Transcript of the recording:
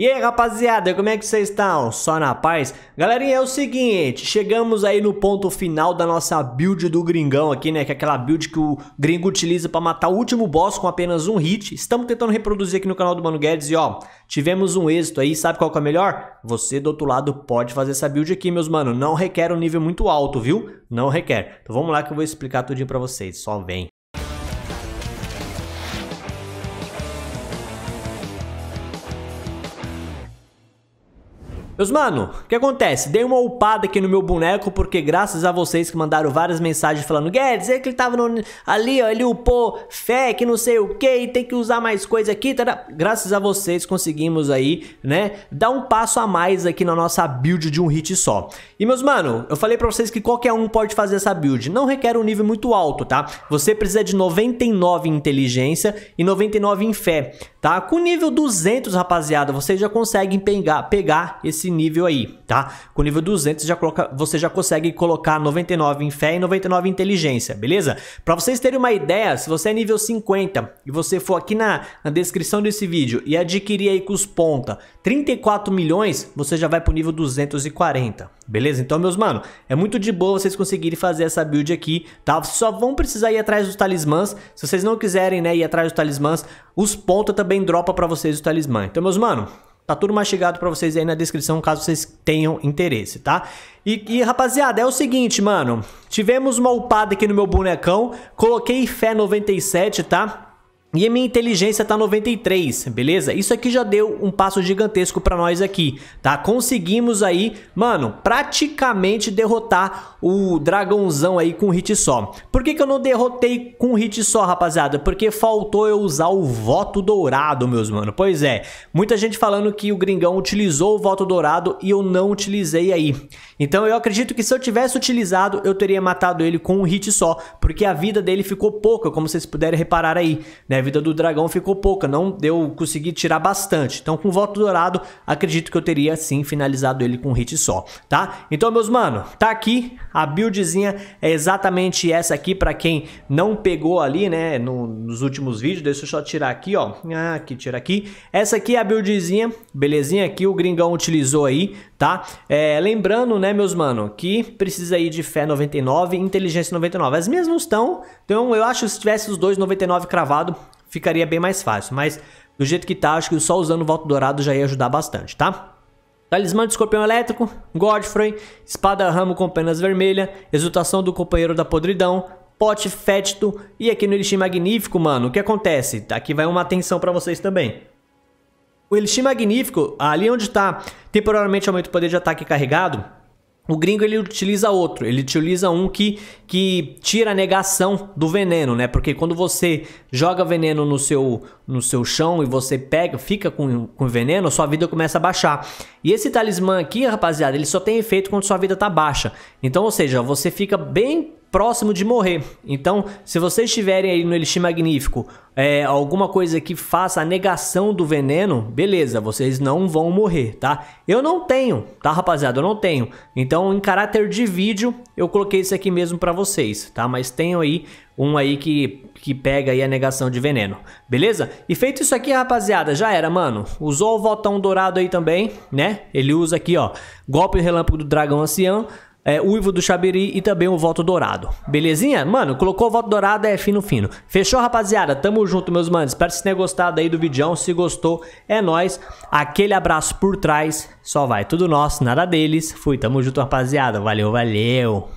E aí rapaziada, como é que vocês estão? Só na paz? Galerinha, é o seguinte, chegamos aí no ponto final da nossa build do gringão aqui, né? Que é aquela build que o gringo utiliza pra matar o último boss com apenas um hit. Estamos tentando reproduzir aqui no canal do Mano Guedes e ó, tivemos um êxito aí, sabe qual que é o melhor? Você do outro lado pode fazer essa build aqui, meus mano, não requer um nível muito alto, viu? Não requer. Então vamos lá que eu vou explicar tudinho pra vocês, só vem. Meus mano, o que acontece? Dei uma upada aqui no meu boneco, porque graças a vocês que mandaram várias mensagens falando Guedes, é que ele tava no, ali, ó, ele upou fé, que não sei o que, tem que usar mais coisa aqui, tá, tá? Graças a vocês conseguimos aí, né, dar um passo a mais aqui na nossa build de um hit só. E meus mano, eu falei pra vocês que qualquer um pode fazer essa build, não requer um nível muito alto, tá? Você precisa de 99 em inteligência e 99 em fé tá? Com nível 200, rapaziada, vocês já conseguem pegar, pegar esse nível aí, tá? Com nível 200 já coloca, você já consegue colocar 99 em fé e 99 em inteligência, beleza? Para vocês terem uma ideia, se você é nível 50 e você for aqui na, na descrição desse vídeo e adquirir aí com os ponta 34 milhões, você já vai pro nível 240, beleza? Então, meus mano, é muito de boa vocês conseguirem fazer essa build aqui, tá? Vocês só vão precisar ir atrás dos talismãs, se vocês não quiserem, né, ir atrás dos talismãs, os ponta também também dropa para vocês o talismã. Então, meus mano, Tá tudo mastigado para vocês aí na descrição, caso vocês tenham interesse, tá? E, e, rapaziada, é o seguinte, mano. Tivemos uma upada aqui no meu bonecão. Coloquei Fé 97, tá? E a minha inteligência tá 93, beleza? Isso aqui já deu um passo gigantesco pra nós aqui, tá? Conseguimos aí, mano, praticamente derrotar o dragãozão aí com um hit só. Por que que eu não derrotei com um hit só, rapaziada? Porque faltou eu usar o voto dourado, meus mano. Pois é, muita gente falando que o gringão utilizou o voto dourado e eu não utilizei aí. Então eu acredito que se eu tivesse utilizado, eu teria matado ele com um hit só, porque a vida dele ficou pouca, como vocês puderem reparar aí, né? A é, vida do dragão ficou pouca, não eu consegui tirar bastante. Então, com o voto dourado, acredito que eu teria sim finalizado ele com um hit só, tá? Então, meus mano, tá aqui a buildzinha é exatamente essa aqui para quem não pegou ali, né, no, nos últimos vídeos. Deixa eu só tirar aqui, ó. Ah, aqui, tira aqui. Essa aqui é a buildzinha, belezinha aqui o gringão utilizou aí, tá? É, lembrando, né, meus mano, que precisa aí de fé 99 e inteligência 99. As minhas não estão, então eu acho que se tivesse os dois 99 cravado, ficaria bem mais fácil. Mas do jeito que tá, acho que só usando o voto dourado já ia ajudar bastante, tá? Talismã de escorpião elétrico, Godfrey, espada ramo com penas vermelha, exultação do companheiro da podridão, pote fétido e aqui no Elixir Magnífico, mano, o que acontece? Aqui vai uma atenção para vocês também. O Elixir Magnífico, ali onde está temporariamente aumenta o poder de ataque carregado, o gringo ele utiliza outro, ele utiliza um que, que tira a negação do veneno, né? Porque quando você joga veneno no seu, no seu chão e você pega, fica com, com veneno, sua vida começa a baixar. E esse talismã aqui, rapaziada, ele só tem efeito quando sua vida tá baixa. Então, ou seja, você fica bem próximo de morrer. Então, se vocês tiverem aí no Elixir Magnífico é, alguma coisa que faça a negação do veneno, beleza, vocês não vão morrer, tá? Eu não tenho, tá, rapaziada? Eu não tenho. Então, em caráter de vídeo, eu coloquei isso aqui mesmo pra vocês, tá? Mas tenho aí um aí que, que pega aí a negação de veneno, beleza? E feito isso aqui, rapaziada, já era, mano. Usou o voltão dourado aí também, né? Ele usa aqui, ó, golpe relâmpago do dragão ancião, é, Uivo do Xabiri e também o voto dourado. Belezinha? Mano, colocou o voto dourado, é fino fino. Fechou, rapaziada? Tamo junto, meus manos. Espero que vocês tenham gostado aí do vídeo. Se gostou, é nós. Aquele abraço por trás. Só vai tudo nosso, nada deles. Fui, tamo junto, rapaziada. Valeu, valeu.